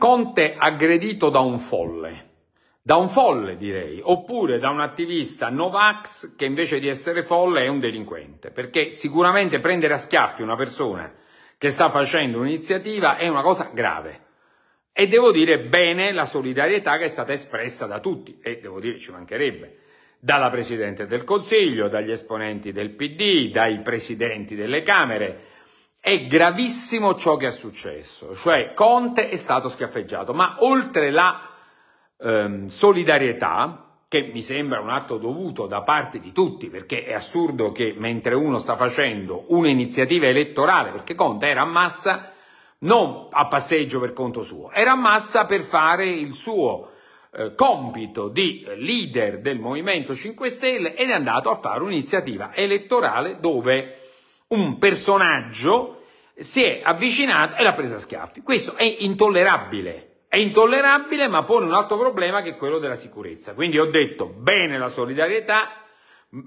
Conte aggredito da un folle, da un folle direi, oppure da un attivista Novax che invece di essere folle è un delinquente, perché sicuramente prendere a schiaffi una persona che sta facendo un'iniziativa è una cosa grave. E devo dire bene la solidarietà che è stata espressa da tutti, e devo dire ci mancherebbe, dalla Presidente del Consiglio, dagli esponenti del PD, dai Presidenti delle Camere, è gravissimo ciò che è successo, cioè Conte è stato schiaffeggiato, ma oltre la ehm, solidarietà, che mi sembra un atto dovuto da parte di tutti, perché è assurdo che mentre uno sta facendo un'iniziativa elettorale, perché Conte era a massa non a passeggio per conto suo, era a massa per fare il suo eh, compito di leader del Movimento 5 Stelle ed è andato a fare un'iniziativa elettorale dove un personaggio si è avvicinato e l'ha presa a schiaffi. Questo è intollerabile. È intollerabile, ma pone un altro problema che è quello della sicurezza. Quindi ho detto bene la solidarietà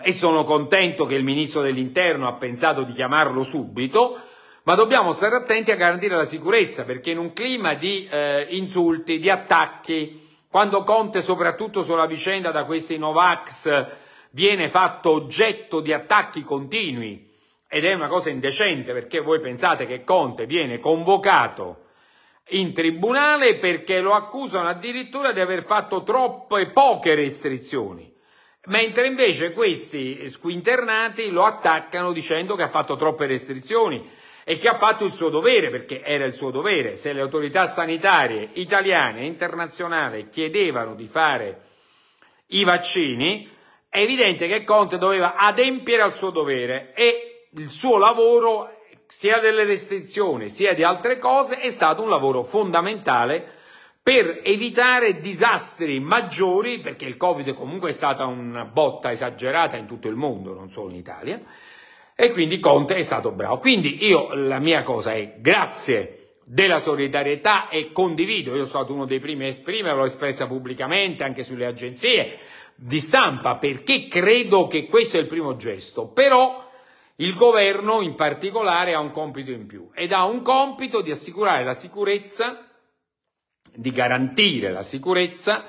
e sono contento che il ministro dell'interno ha pensato di chiamarlo subito, ma dobbiamo stare attenti a garantire la sicurezza perché in un clima di eh, insulti, di attacchi, quando Conte soprattutto sulla vicenda da questi Novax viene fatto oggetto di attacchi continui, ed è una cosa indecente perché voi pensate che Conte viene convocato in tribunale perché lo accusano addirittura di aver fatto troppe poche restrizioni, mentre invece questi squinternati lo attaccano dicendo che ha fatto troppe restrizioni e che ha fatto il suo dovere, perché era il suo dovere, se le autorità sanitarie italiane e internazionali chiedevano di fare i vaccini, è evidente che Conte doveva adempiere al suo dovere e il suo lavoro, sia delle restrizioni sia di altre cose, è stato un lavoro fondamentale per evitare disastri maggiori, perché il Covid comunque è stata una botta esagerata in tutto il mondo, non solo in Italia, e quindi Conte è stato bravo. Quindi io la mia cosa è grazie della solidarietà e condivido, io sono stato uno dei primi a esprimere, l'ho espressa pubblicamente anche sulle agenzie di stampa, perché credo che questo è il primo gesto, però il governo in particolare ha un compito in più ed ha un compito di assicurare la sicurezza, di garantire la sicurezza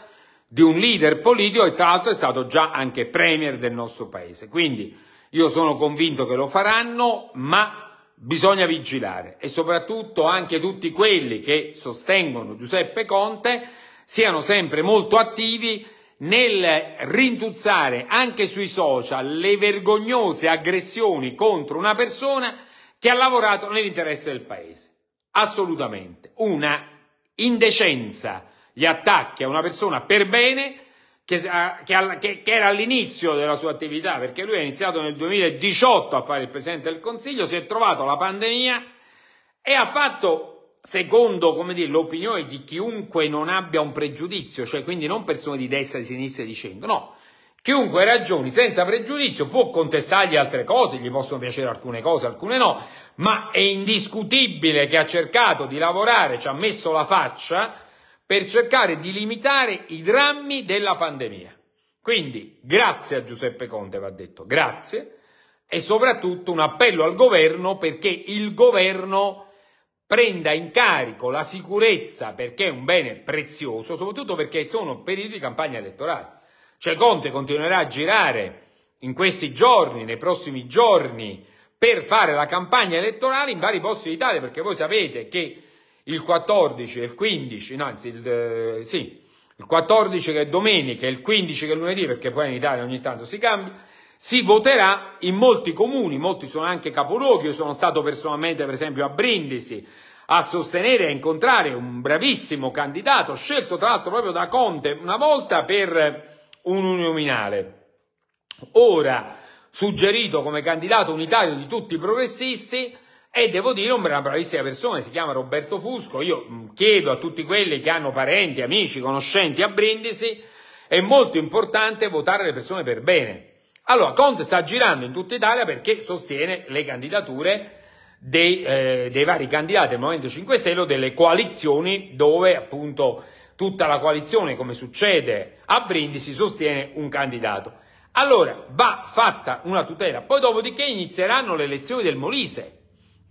di un leader politico che tra l'altro è stato già anche premier del nostro paese. Quindi io sono convinto che lo faranno, ma bisogna vigilare e soprattutto anche tutti quelli che sostengono Giuseppe Conte siano sempre molto attivi nel rintuzzare anche sui social le vergognose aggressioni contro una persona che ha lavorato nell'interesse del paese. Assolutamente. Una indecenza gli attacchi a una persona per bene che, che, che, era all'inizio della sua attività, perché lui ha iniziato nel 2018 a fare il Presidente del Consiglio, si è trovato la pandemia e ha fatto secondo dire, l'opinione di chiunque non abbia un pregiudizio, cioè quindi non persone di destra, di sinistra e di centro, no. Chiunque ragioni senza pregiudizio può contestargli altre cose, gli possono piacere alcune cose, alcune no, ma è indiscutibile che ha cercato di lavorare, ci ha messo la faccia per cercare di limitare i drammi della pandemia. Quindi grazie a Giuseppe Conte, va detto, grazie, e soprattutto un appello al governo perché il governo prenda in carico la sicurezza perché è un bene prezioso, soprattutto perché sono periodi di campagna elettorale. Cioè Conte continuerà a girare in questi giorni, nei prossimi giorni, per fare la campagna elettorale in vari posti d'Italia, perché voi sapete che il 14 e il 15, no, anzi il, eh, sì, il 14 che è domenica e il 15 che è lunedì, perché poi in Italia ogni tanto si cambia, si voterà in molti comuni, molti sono anche capoluoghi, io sono stato personalmente per esempio a Brindisi a sostenere e a incontrare un bravissimo candidato, scelto tra l'altro proprio da Conte una volta per un uninominale. Ora suggerito come candidato unitario di tutti i progressisti, e devo dire una bravissima persona, si chiama Roberto Fusco, io mm, chiedo a tutti quelli che hanno parenti, amici, conoscenti a Brindisi, è molto importante votare le persone per bene, allora, Conte sta girando in tutta Italia perché sostiene le candidature dei, eh, dei vari candidati del Movimento 5 Stelle o delle coalizioni dove appunto tutta la coalizione, come succede a Brindisi, sostiene un candidato. Allora va fatta una tutela, poi dopodiché inizieranno le elezioni del Molise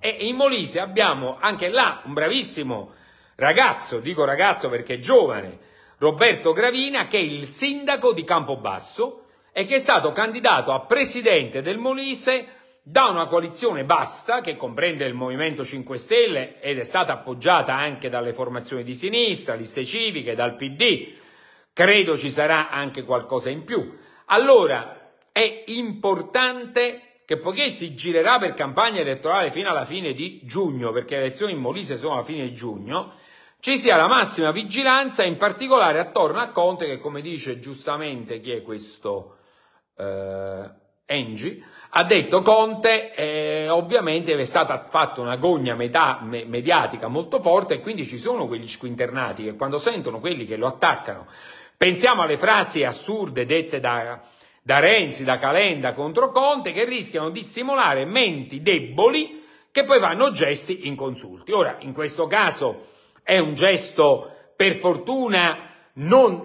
e in Molise abbiamo anche là un bravissimo ragazzo, dico ragazzo perché è giovane, Roberto Gravina che è il sindaco di Campobasso e che è stato candidato a presidente del Molise da una coalizione basta che comprende il Movimento 5 Stelle ed è stata appoggiata anche dalle formazioni di sinistra, liste civiche, dal PD. Credo ci sarà anche qualcosa in più. Allora è importante che poiché si girerà per campagna elettorale fino alla fine di giugno, perché le elezioni in Molise sono alla fine di giugno, ci sia la massima vigilanza, in particolare attorno a Conte, che come dice giustamente chi è questo eh, Engi, ha detto Conte eh, ovviamente è stata fatta una gogna metà, me, mediatica molto forte e quindi ci sono quegli squinternati che quando sentono quelli che lo attaccano, pensiamo alle frasi assurde dette da, da Renzi, da Calenda contro Conte che rischiano di stimolare menti deboli che poi vanno gesti inconsulti. Ora, in questo caso è un gesto per fortuna non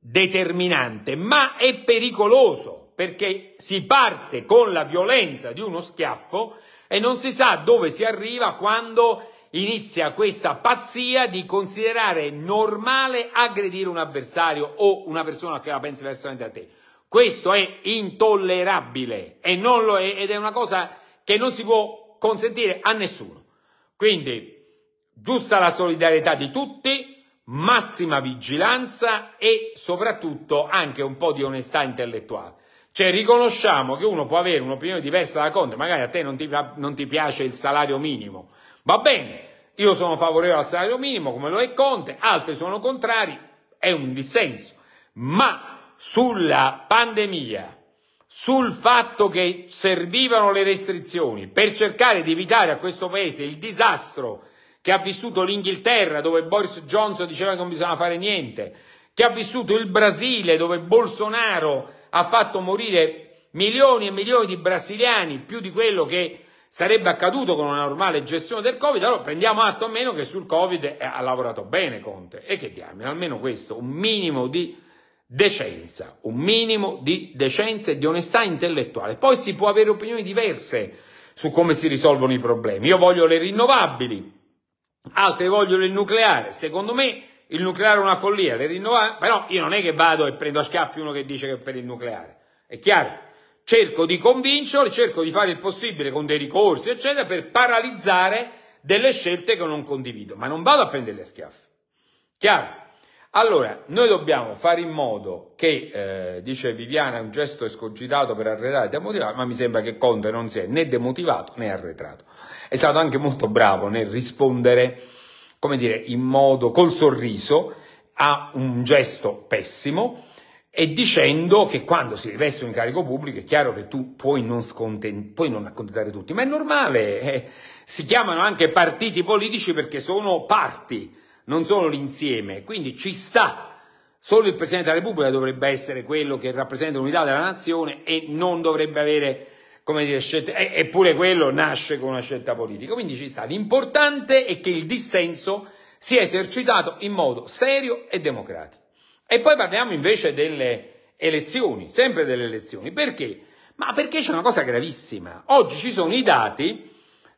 determinante, ma è pericoloso perché si parte con la violenza di uno schiaffo e non si sa dove si arriva quando inizia questa pazzia di considerare normale aggredire un avversario o una persona che la pensa diversamente da te. Questo è intollerabile è, ed è una cosa che non si può consentire a nessuno. Quindi, giusta la solidarietà di tutti, massima vigilanza e soprattutto anche un po' di onestà intellettuale. Cioè riconosciamo che uno può avere un'opinione diversa da Conte, magari a te non ti, non ti piace il salario minimo, va bene, io sono favorevole al salario minimo come lo è Conte, altri sono contrari, è un dissenso, ma sulla pandemia, sul fatto che servivano le restrizioni per cercare di evitare a questo paese il disastro che ha vissuto l'Inghilterra dove Boris Johnson diceva che non bisogna fare niente, che ha vissuto il Brasile dove Bolsonaro ha fatto morire milioni e milioni di brasiliani, più di quello che sarebbe accaduto con una normale gestione del Covid, allora prendiamo atto almeno che sul Covid ha lavorato bene Conte. E che diamine, almeno questo, un minimo di decenza, un minimo di decenza e di onestà intellettuale. Poi si può avere opinioni diverse su come si risolvono i problemi. Io voglio le rinnovabili, altri vogliono il nucleare. Secondo me il nucleare è una follia, le rinnovabili, però io non è che vado e prendo a schiaffi uno che dice che è per il nucleare, è chiaro? Cerco di convincerlo, cerco di fare il possibile con dei ricorsi, eccetera, per paralizzare delle scelte che non condivido, ma non vado a prenderle a schiaffi, chiaro? Allora, noi dobbiamo fare in modo che, eh, dice Viviana, è un gesto escogitato per arretrare e demotivare, ma mi sembra che Conte non sia né demotivato né arretrato. È stato anche molto bravo nel rispondere come dire, in modo col sorriso a un gesto pessimo e dicendo che quando si riveste un incarico pubblico è chiaro che tu puoi non, scontent- puoi non accontentare tutti, ma è normale, eh, si chiamano anche partiti politici perché sono parti, non sono l'insieme, quindi ci sta. Solo il Presidente della Repubblica dovrebbe essere quello che rappresenta l'unità della nazione e non dovrebbe avere come dire, scelte, eppure quello nasce con una scelta politica. Quindi ci sta. L'importante è che il dissenso sia esercitato in modo serio e democratico. E poi parliamo invece delle elezioni, sempre delle elezioni. Perché? Ma perché c'è una cosa gravissima. Oggi ci sono i dati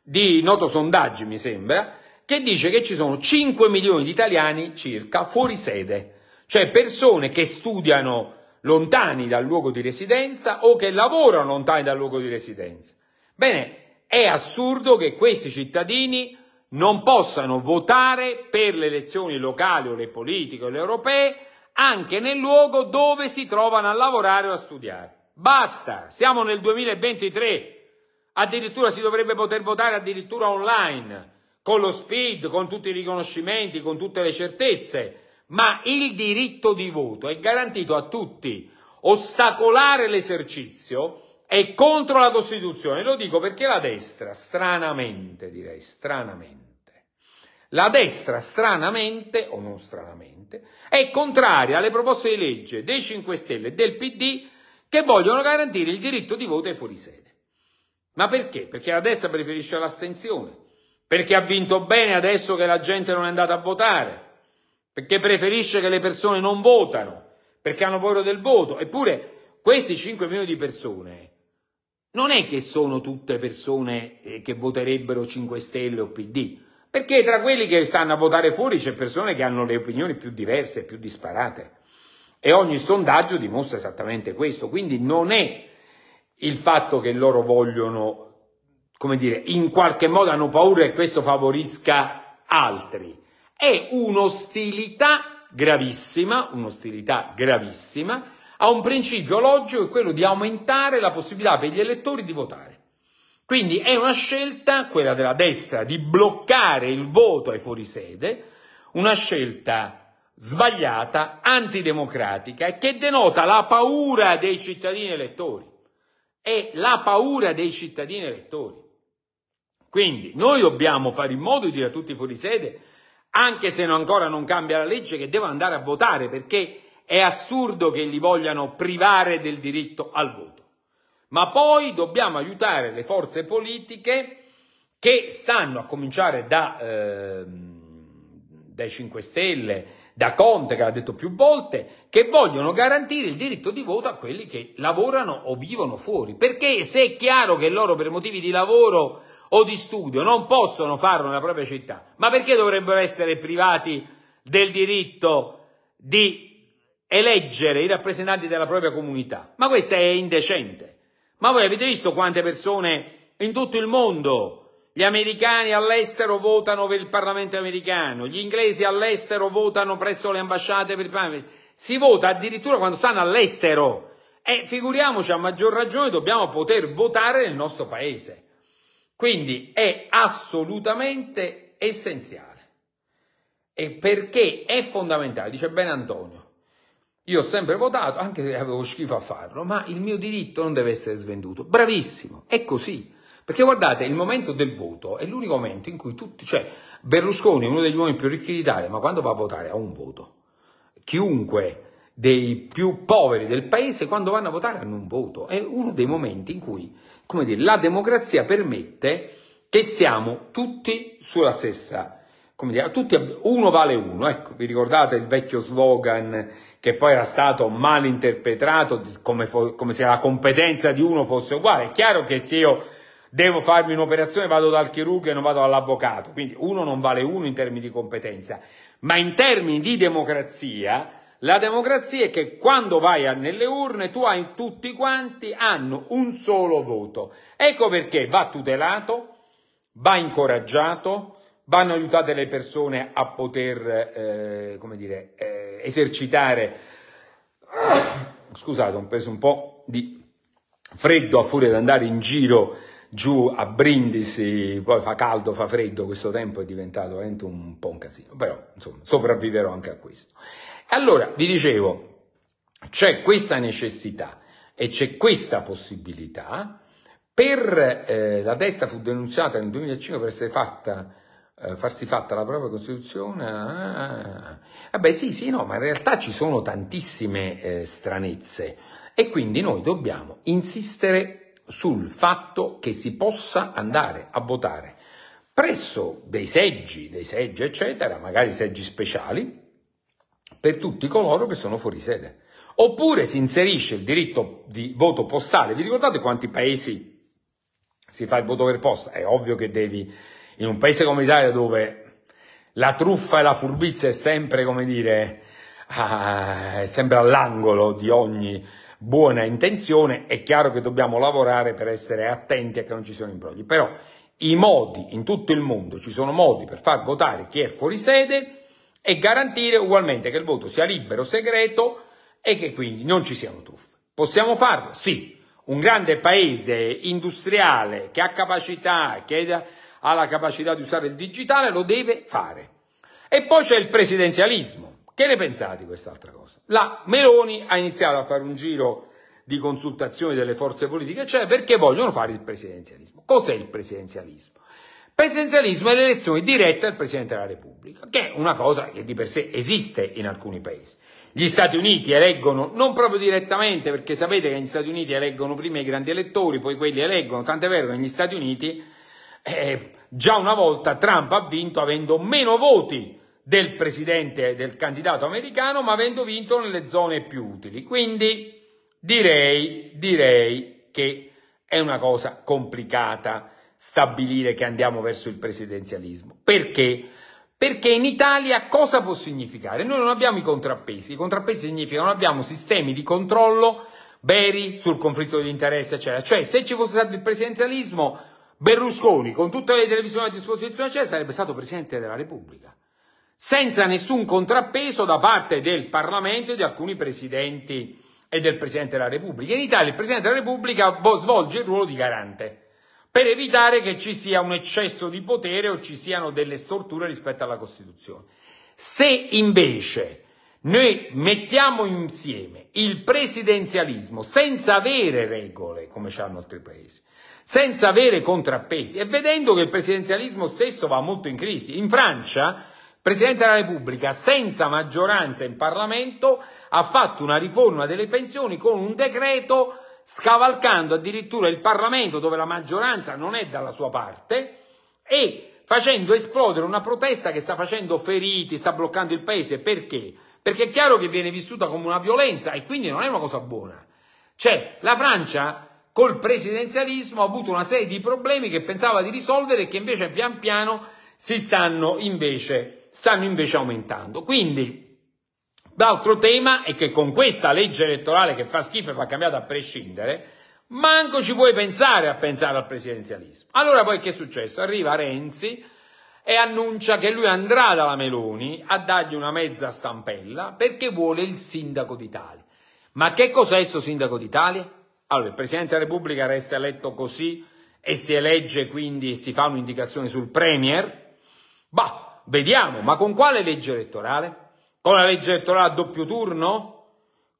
di noto sondaggi, mi sembra, che dice che ci sono 5 milioni di italiani circa fuori sede, cioè persone che studiano lontani dal luogo di residenza o che lavorano lontani dal luogo di residenza. Bene, è assurdo che questi cittadini non possano votare per le elezioni locali o le politiche o le europee anche nel luogo dove si trovano a lavorare o a studiare. Basta, siamo nel 2023, addirittura si dovrebbe poter votare addirittura online, con lo SPID, con tutti i riconoscimenti, con tutte le certezze ma il diritto di voto è garantito a tutti. Ostacolare l'esercizio è contro la Costituzione. Lo dico perché la destra, stranamente direi, stranamente, la destra stranamente, o non stranamente, è contraria alle proposte di legge dei 5 Stelle e del PD che vogliono garantire il diritto di voto ai fuorisede. Ma perché? Perché la destra preferisce l'astenzione, perché ha vinto bene adesso che la gente non è andata a votare, perché preferisce che le persone non votano, perché hanno paura del voto. Eppure questi 5 milioni di persone non è che sono tutte persone eh, che voterebbero 5 Stelle o PD, perché tra quelli che stanno a votare fuori c'è persone che hanno le opinioni più diverse, più disparate. E ogni sondaggio dimostra esattamente questo. Quindi non è il fatto che loro vogliono, come dire, in qualche modo hanno paura che questo favorisca altri è un'ostilità gravissima, un'ostilità gravissima a un principio logico che è quello di aumentare la possibilità per gli elettori di votare. Quindi è una scelta, quella della destra, di bloccare il voto ai fuorisede, una scelta sbagliata, antidemocratica, che denota la paura dei cittadini elettori. È la paura dei cittadini elettori. Quindi noi dobbiamo fare in modo di dire a tutti i fuorisede anche se ancora non cambia la legge, che devono andare a votare perché è assurdo che li vogliano privare del diritto al voto. Ma poi dobbiamo aiutare le forze politiche che stanno, a cominciare da, eh, dai 5 Stelle, da Conte, che l'ha detto più volte, che vogliono garantire il diritto di voto a quelli che lavorano o vivono fuori. Perché se è chiaro che loro per motivi di lavoro o di studio non possono farlo nella propria città, ma perché dovrebbero essere privati del diritto di eleggere i rappresentanti della propria comunità? Ma questo è indecente. Ma voi avete visto quante persone in tutto il mondo gli americani all'estero votano per il Parlamento americano, gli inglesi all'estero votano presso le ambasciate per il Parlamento. Si vota addirittura quando stanno all'estero. E figuriamoci, a maggior ragione dobbiamo poter votare nel nostro paese. Quindi è assolutamente essenziale. E perché è fondamentale, dice bene Antonio. Io ho sempre votato, anche se avevo schifo a farlo, ma il mio diritto non deve essere svenduto. Bravissimo, è così. Perché guardate, il momento del voto è l'unico momento in cui tutti, cioè Berlusconi è uno degli uomini più ricchi d'Italia, ma quando va a votare ha un voto. Chiunque dei più poveri del paese quando vanno a votare hanno un voto. È uno dei momenti in cui come dire, la democrazia permette che siamo tutti sulla stessa, come dire, tutti, uno vale uno, ecco, vi ricordate il vecchio slogan che poi era stato mal interpretato come, come se la competenza di uno fosse uguale, è chiaro che se io devo farmi un'operazione, vado dal chirurgo e non vado all'avvocato, Quindi uno non vale uno in termini di competenza, ma in termini di democrazia la democrazia è che quando vai nelle urne tu hai tutti quanti hanno un solo voto. Ecco perché va tutelato, va incoraggiato, vanno aiutate le persone a poter, eh, come dire, eh, esercitare. Scusate, ho preso un po' di freddo a furia di andare in giro giù a Brindisi, poi fa caldo, fa freddo, questo tempo è diventato veramente un po' un casino, però insomma sopravviverò anche a questo. Allora, vi dicevo, c'è questa necessità e c'è questa possibilità. Per eh, la destra fu denunciata nel 2005 per essere fatta eh, farsi fatta la propria Costituzione? Ah, ah, ah. sì, sì, no, ma in realtà ci sono tantissime eh, stranezze e quindi noi dobbiamo insistere sul fatto che si possa andare a votare presso dei seggi, dei seggi eccetera, magari seggi speciali, per tutti coloro che sono fuori sede. Oppure si inserisce il diritto di voto postale. Vi ricordate quanti paesi si fa il voto per posta? È ovvio che devi, in un paese come l'Italia dove la truffa e la furbizia è sempre, come dire, ah, è sempre all'angolo di ogni buona intenzione, è chiaro che dobbiamo lavorare per essere attenti a che non ci siano imbrogli. Però i modi, in tutto il mondo, ci sono modi per far votare chi è fuori sede, e garantire ugualmente che il voto sia libero, segreto e che quindi non ci siano truffe. Possiamo farlo? Sì. Un grande paese industriale che ha capacità, che ha la capacità di usare il digitale, lo deve fare. E poi c'è il presidenzialismo. Che ne pensate di quest'altra cosa? La Meloni ha iniziato a fare un giro di consultazioni delle forze politiche, cioè perché vogliono fare il presidenzialismo. Cos'è il presidenzialismo? Presidenzialismo è l'elezione diretta del Presidente della Repubblica, che è una cosa che di per sé esiste in alcuni paesi. Gli Stati Uniti eleggono non proprio direttamente, perché sapete che negli Stati Uniti eleggono prima i grandi elettori, poi quelli eleggono, tant'è vero che negli Stati Uniti eh, già una volta Trump ha vinto avendo meno voti del presidente del candidato americano, ma avendo vinto nelle zone più utili. Quindi direi, direi che è una cosa complicata stabilire che andiamo verso il presidenzialismo. Perché? Perché in Italia cosa può significare? Noi non abbiamo i contrappesi, i contrappesi significano non abbiamo sistemi di controllo veri sul conflitto di interesse, eccetera. Cioè, se ci fosse stato il presidenzialismo, Berlusconi, con tutte le televisioni a disposizione, eccetera, sarebbe stato Presidente della Repubblica, senza nessun contrappeso da parte del Parlamento e di alcuni presidenti e del Presidente della Repubblica. In Italia il Presidente della Repubblica svolge il ruolo di garante per evitare che ci sia un eccesso di potere o ci siano delle storture rispetto alla Costituzione. Se invece noi mettiamo insieme il presidenzialismo senza avere regole, come hanno altri paesi, senza avere contrappesi e vedendo che il presidenzialismo stesso va molto in crisi. In Francia, il Presidente della Repubblica, senza maggioranza in Parlamento, ha fatto una riforma delle pensioni con un decreto scavalcando addirittura il Parlamento dove la maggioranza non è dalla sua parte e facendo esplodere una protesta che sta facendo feriti, sta bloccando il paese. Perché? Perché è chiaro che viene vissuta come una violenza e quindi non è una cosa buona. Cioè, la Francia col presidenzialismo ha avuto una serie di problemi che pensava di risolvere e che invece pian piano si stanno invece, stanno invece aumentando. Quindi, D'altro tema è che con questa legge elettorale che fa schifo e va cambiata a prescindere, manco ci puoi pensare a pensare al presidenzialismo. Allora poi che è successo? Arriva Renzi e annuncia che lui andrà dalla Meloni a dargli una mezza stampella perché vuole il sindaco d'Italia. Ma che cos'è questo sindaco d'Italia? Allora, il Presidente della Repubblica resta eletto così e si elegge quindi e si fa un'indicazione sul Premier? Bah, vediamo, ma con quale legge elettorale? Con la legge elettorale a doppio turno?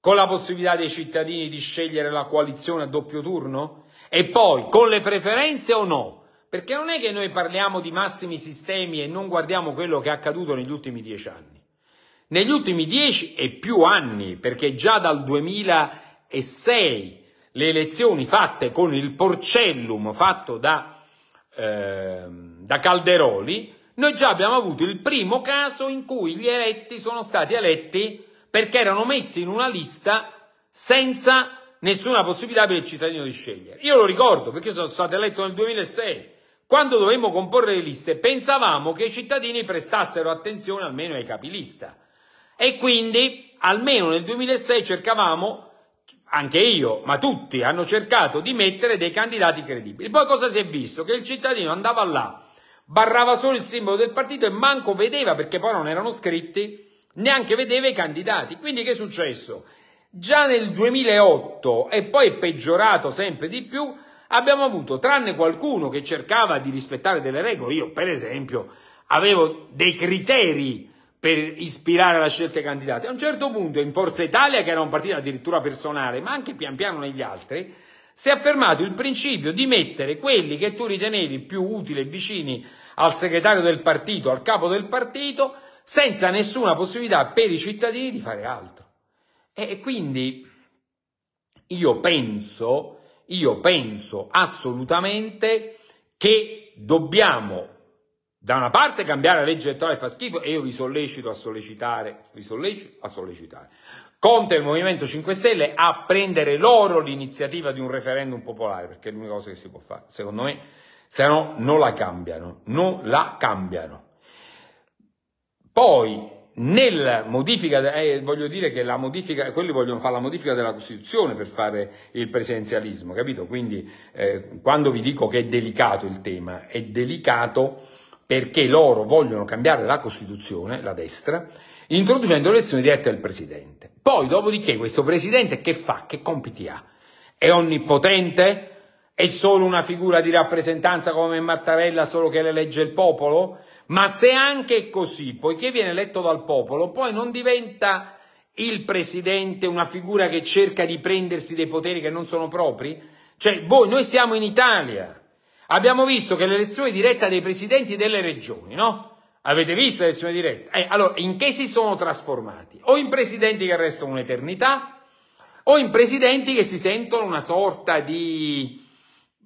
Con la possibilità dei cittadini di scegliere la coalizione a doppio turno? E poi con le preferenze o no? Perché non è che noi parliamo di massimi sistemi e non guardiamo quello che è accaduto negli ultimi dieci anni. Negli ultimi dieci e più anni, perché già dal 2006 le elezioni fatte con il porcellum fatto da, eh, da Calderoli noi già abbiamo avuto il primo caso in cui gli eletti sono stati eletti perché erano messi in una lista senza nessuna possibilità per il cittadino di scegliere. Io lo ricordo perché sono stato eletto nel 2006. Quando dovemmo comporre le liste pensavamo che i cittadini prestassero attenzione almeno ai capilista e quindi almeno nel 2006 cercavamo, anche io, ma tutti hanno cercato di mettere dei candidati credibili. Poi cosa si è visto? Che il cittadino andava là barrava solo il simbolo del partito e manco vedeva, perché poi non erano scritti, neanche vedeva i candidati. Quindi che è successo? Già nel 2008, e poi è peggiorato sempre di più, abbiamo avuto, tranne qualcuno che cercava di rispettare delle regole, io per esempio avevo dei criteri per ispirare la scelta dei candidati. A un certo punto in Forza Italia, che era un partito addirittura personale, ma anche pian piano negli altri, si è affermato il principio di mettere quelli che tu ritenevi più utili e vicini al segretario del partito, al capo del partito, senza nessuna possibilità per i cittadini di fare altro. E quindi io penso, io penso assolutamente che dobbiamo da una parte cambiare la legge elettorale fa schifo e io vi sollecito a sollecitare, vi sollecito a sollecitare Conte il Movimento 5 Stelle a prendere loro l'iniziativa di un referendum popolare, perché è l'unica cosa che si può fare, secondo me, se no non la cambiano, non la cambiano. Poi, nella modifica, eh, voglio dire che la modifica, quelli vogliono fare la modifica della Costituzione per fare il presidenzialismo, capito? Quindi, eh, quando vi dico che è delicato il tema, è delicato perché loro vogliono cambiare la Costituzione, la destra, introducendo l'elezione diretta del Presidente. Poi, dopodiché, questo Presidente che fa? Che compiti ha? È onnipotente? È solo una figura di rappresentanza come Mattarella, solo che le legge il popolo? Ma se anche è così, poiché viene eletto dal popolo, poi non diventa il Presidente una figura che cerca di prendersi dei poteri che non sono propri? Cioè, voi, noi siamo in Italia, abbiamo visto che l'elezione diretta dei presidenti delle regioni, no? Avete visto l'elezione diretta? Eh, allora, in che si sono trasformati? O in presidenti che restano un'eternità, o in presidenti che si sentono una sorta di,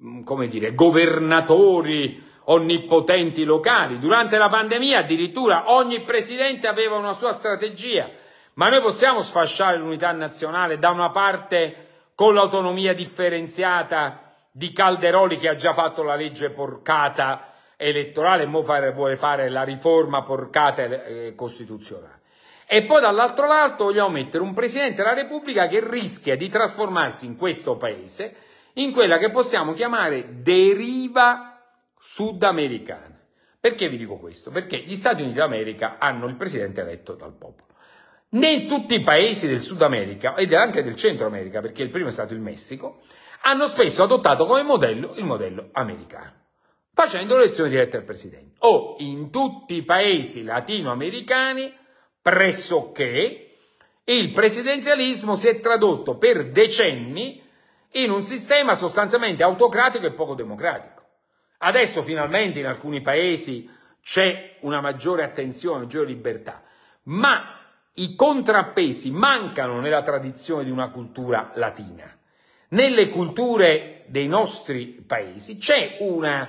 mm, come dire, governatori onnipotenti locali. Durante la pandemia addirittura ogni presidente aveva una sua strategia, ma noi possiamo sfasciare l'unità nazionale da una parte con l'autonomia differenziata di Calderoli che ha già fatto la legge porcata elettorale, mo fare, vuole fare la riforma porcata eh, costituzionale. E poi dall'altro lato vogliamo mettere un Presidente della Repubblica che rischia di trasformarsi in questo Paese in quella che possiamo chiamare deriva sudamericana. Perché vi dico questo? Perché gli Stati Uniti d'America hanno il Presidente eletto dal popolo. Né tutti i paesi del Sud America ed anche del Centro America, perché il primo è stato il Messico, hanno spesso adottato come modello il modello americano, facendo elezioni dirette al presidente. O in tutti i paesi latinoamericani, pressoché, il presidenzialismo si è tradotto per decenni in un sistema sostanzialmente autocratico e poco democratico. Adesso finalmente in alcuni paesi c'è una maggiore attenzione, una maggiore libertà, ma i contrappesi mancano nella tradizione di una cultura latina. Nelle culture dei nostri paesi c'è una,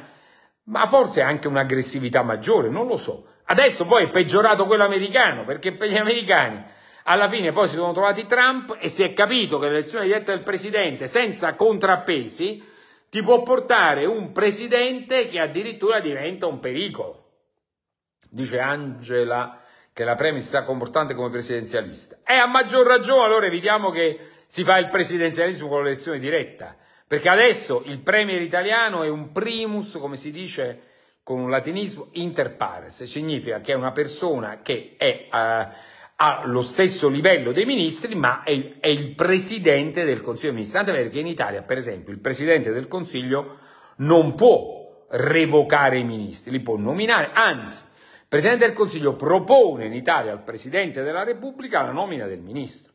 ma forse anche un'aggressività maggiore, non lo so. Adesso poi è peggiorato quello americano, perché per gli americani alla fine poi si sono trovati Trump e si è capito che l'elezione diretta del presidente senza contrappesi ti può portare un presidente che addirittura diventa un pericolo. Dice Angela che la Premier si sta comportando come presidenzialista. E a maggior ragione allora evitiamo che si fa il presidenzialismo con l'elezione diretta, perché adesso il premier italiano è un primus, come si dice con un latinismo, inter pares, significa che è una persona che è, uh, ha lo stesso livello dei ministri, ma è, è il presidente del Consiglio dei Ministri, tant'è che in Italia, per esempio, il presidente del Consiglio non può revocare i ministri, li può nominare, anzi, il Presidente del Consiglio propone in Italia al Presidente della Repubblica la nomina del Ministro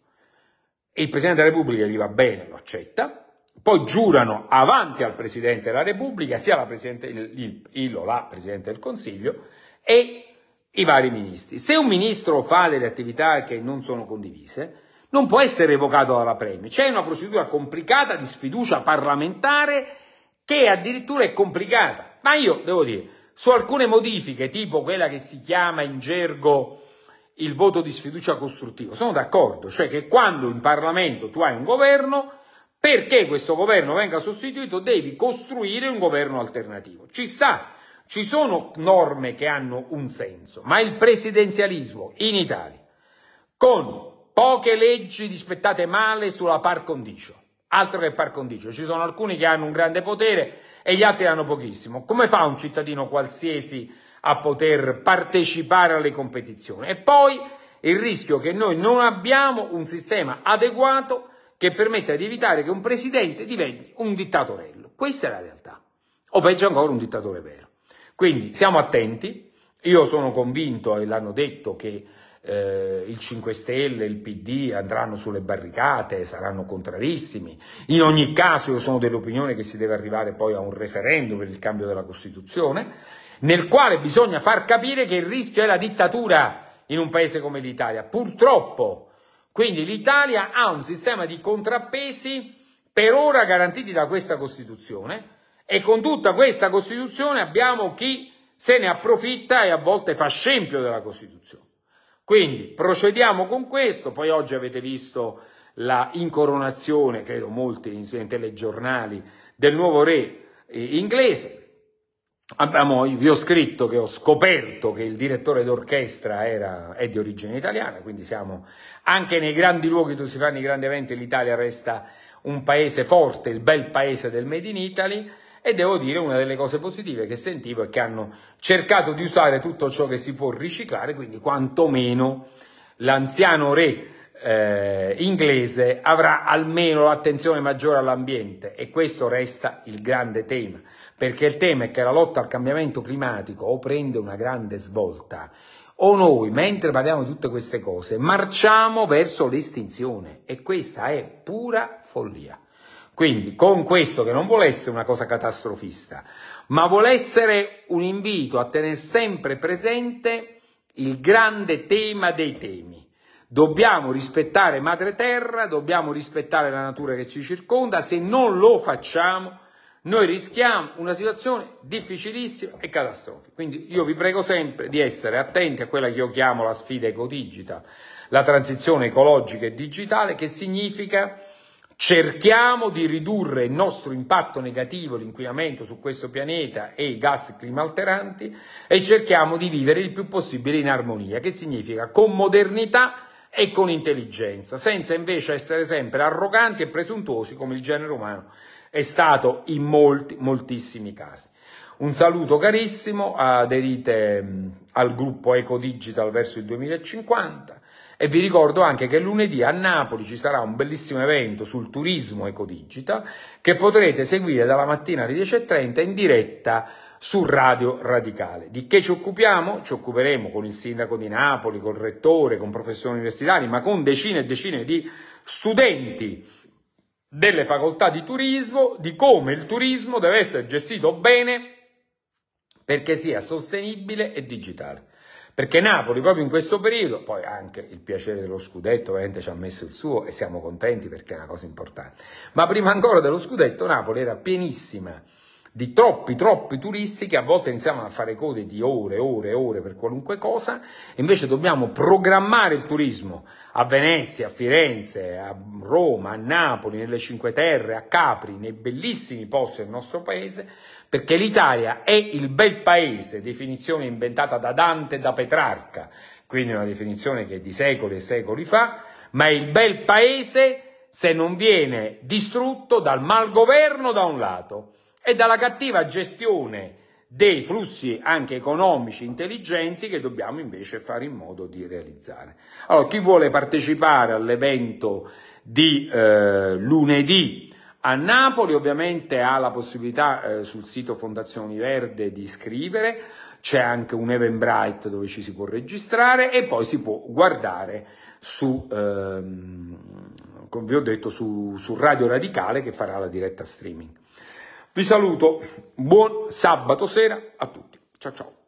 il Presidente della Repubblica gli va bene, lo accetta, poi giurano avanti al Presidente della Repubblica sia la Presidente, il, il, o la Presidente del Consiglio e i vari ministri. Se un ministro fa delle attività che non sono condivise, non può essere evocato dalla Premier. C'è una procedura complicata di sfiducia parlamentare che addirittura è complicata. Ma io devo dire, su alcune modifiche, tipo quella che si chiama in gergo il voto di sfiducia costruttivo. Sono d'accordo, cioè che quando in Parlamento tu hai un governo, perché questo governo venga sostituito devi costruire un governo alternativo. Ci sta, ci sono norme che hanno un senso, ma il presidenzialismo in Italia, con poche leggi dispettate male sulla par condicio, altro che par condicio, ci sono alcuni che hanno un grande potere e gli altri hanno pochissimo. Come fa un cittadino qualsiasi a poter partecipare alle competizioni. E poi il rischio che noi non abbiamo un sistema adeguato che permetta di evitare che un presidente diventi un dittatorello. Questa è la realtà. O peggio ancora un dittatore vero. Quindi siamo attenti. Io sono convinto, e l'hanno detto, che eh, il 5 Stelle, il PD andranno sulle barricate, saranno contrarissimi. In ogni caso io sono dell'opinione che si deve arrivare poi a un referendum per il cambio della Costituzione nel quale bisogna far capire che il rischio è la dittatura in un paese come l'Italia. Purtroppo, quindi l'Italia ha un sistema di contrappesi per ora garantiti da questa Costituzione e con tutta questa Costituzione abbiamo chi se ne approfitta e a volte fa scempio della Costituzione. Quindi procediamo con questo, poi oggi avete visto la incoronazione, credo molti in, telegiornali, del nuovo re eh, inglese, Abbiamo, vi ho scritto che ho scoperto che il direttore d'orchestra era, è di origine italiana, quindi siamo anche nei grandi luoghi dove si fanno i grandi eventi, l'Italia resta un paese forte, il bel paese del Made in Italy e devo dire una delle cose positive che sentivo è che hanno cercato di usare tutto ciò che si può riciclare, quindi quantomeno l'anziano re eh, inglese avrà almeno l'attenzione maggiore all'ambiente e questo resta il grande tema perché il tema è che la lotta al cambiamento climatico o prende una grande svolta o noi, mentre parliamo di tutte queste cose, marciamo verso l'estinzione e questa è pura follia. Quindi, con questo che non vuole essere una cosa catastrofista, ma vuole essere un invito a tenere sempre presente il grande tema dei temi. Dobbiamo rispettare Madre Terra, dobbiamo rispettare la natura che ci circonda, se non lo facciamo noi rischiamo una situazione difficilissima e catastrofica. Quindi io vi prego sempre di essere attenti a quella che io chiamo la sfida ecodigita, la transizione ecologica e digitale, che significa cerchiamo di ridurre il nostro impatto negativo, l'inquinamento su questo pianeta e i gas climalteranti e cerchiamo di vivere il più possibile in armonia, che significa con modernità e con intelligenza, senza invece essere sempre arroganti e presuntuosi come il genere umano è stato in molti, moltissimi casi. Un saluto carissimo, aderite mm, al gruppo Eco Digital verso il 2050 e vi ricordo anche che lunedì a Napoli ci sarà un bellissimo evento sul turismo Eco Digital che potrete seguire dalla mattina alle 10.30 in diretta su Radio Radicale. Di che ci occupiamo? Ci occuperemo con il sindaco di Napoli, col rettore, con professori universitari, ma con decine e decine di studenti delle facoltà di turismo di come il turismo deve essere gestito bene perché sia sostenibile e digitale. Perché Napoli proprio in questo periodo, poi anche il piacere dello scudetto ovviamente ci ha messo il suo e siamo contenti perché è una cosa importante, ma prima ancora dello scudetto Napoli era pienissima di troppi, troppi turisti che a volte iniziamo a fare code di ore, ore, ore per qualunque cosa, invece dobbiamo programmare il turismo a Venezia, a Firenze, a Roma, a Napoli, nelle Cinque Terre, a Capri, nei bellissimi posti del nostro paese, perché l'Italia è il bel paese, definizione inventata da Dante e da Petrarca, quindi una definizione che è di secoli e secoli fa, ma è il bel paese se non viene distrutto dal malgoverno da un lato e dalla cattiva gestione dei flussi anche economici intelligenti che dobbiamo invece fare in modo di realizzare. Allora, chi vuole partecipare all'evento di eh, lunedì a Napoli ovviamente ha la possibilità eh, sul sito Fondazioni Verde di iscrivere, c'è anche un Eventbrite dove ci si può registrare e poi si può guardare su, ehm, come vi ho detto, su, su Radio Radicale che farà la diretta streaming. Vi saluto, buon sabato sera a tutti. Ciao ciao.